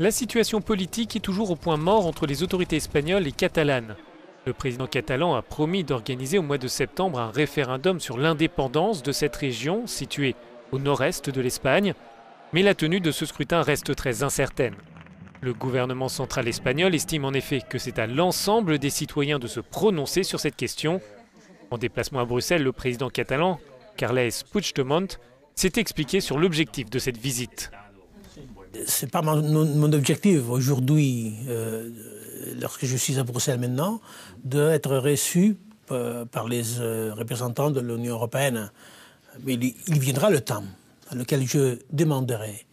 La situation politique est toujours au point mort entre les autorités espagnoles et catalanes. Le président catalan a promis d'organiser au mois de septembre un référendum sur l'indépendance de cette région située au nord-est de l'Espagne, mais la tenue de ce scrutin reste très incertaine. Le gouvernement central espagnol estime en effet que c'est à l'ensemble des citoyens de se prononcer sur cette question. En déplacement à Bruxelles, le président catalan, Carles Puigdemont, s'est expliqué sur l'objectif de cette visite n'est pas mon, objectif aujourd'hui, euh, lorsque je suis à Bruxelles maintenant, d'être reçu euh, par les euh, représentants de l'Union européenne. Mais il, il, viendra le temps dans lequel je demanderai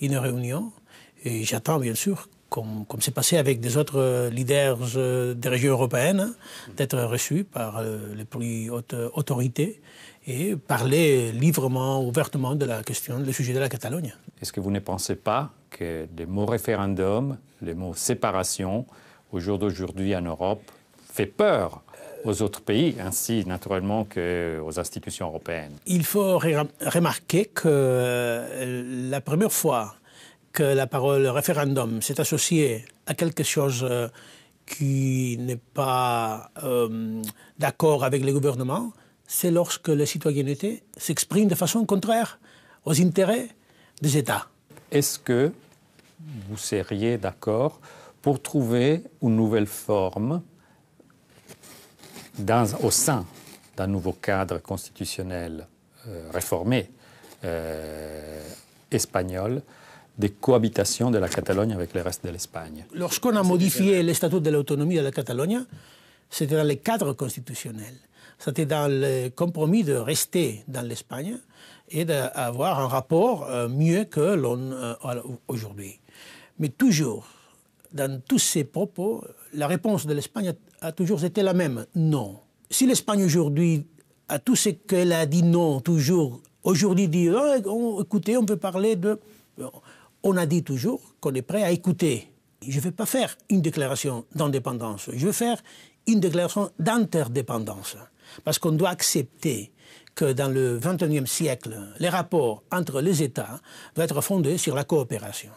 une réunion et j'attends bien sûr comme, comme c'est passé avec des autres euh, leaders euh, des régions européennes, hein, d'être reçus par euh, les plus hautes autorités et parler librement, ouvertement de la question, du sujet de la Catalogne. Est-ce que vous ne pensez pas que les mots référendum, les mots séparation, au jour d'aujourd'hui en Europe, fait peur aux autres pays, ainsi naturellement qu'aux institutions européennes. Il faut remarquer que la première fois que la parole référendum s'est associée à quelque chose euh, qui n'est pas euh, d'accord avec le gouvernement, c'est lorsque la citoyenneté s'exprime de façon contraire aux intérêts des États. Est-ce que vous seriez d'accord pour trouver une nouvelle forme au sein d'un nouveau cadre constitutionnel euh, réformé espagnol des cohabitations de la Catalogne avec le reste de l'Espagne. Lorsqu'on a modifié le statut de l'autonomie de la Catalogne, c'était dans le cadre constitutionnel. C'était dans le compromis de rester dans l'Espagne et d'avoir un rapport euh, mieux que l'on euh, a aujourd'hui. Mais toujours, dans tous ces propos, la réponse de l'Espagne a toujours été la même, non. Si l'Espagne aujourd'hui, à tout ce qu'elle a dit non, toujours, aujourd'hui dit, oh, écoutez, on peut parler de on a dit toujours qu'on est prêt à écouter. Je ne vais pas faire une déclaration d'indépendance, je vais faire une déclaration d'interdépendance. Parce qu'on doit accepter que dans le XXIe siècle, les rapports entre les États doivent être fondés sur la coopération.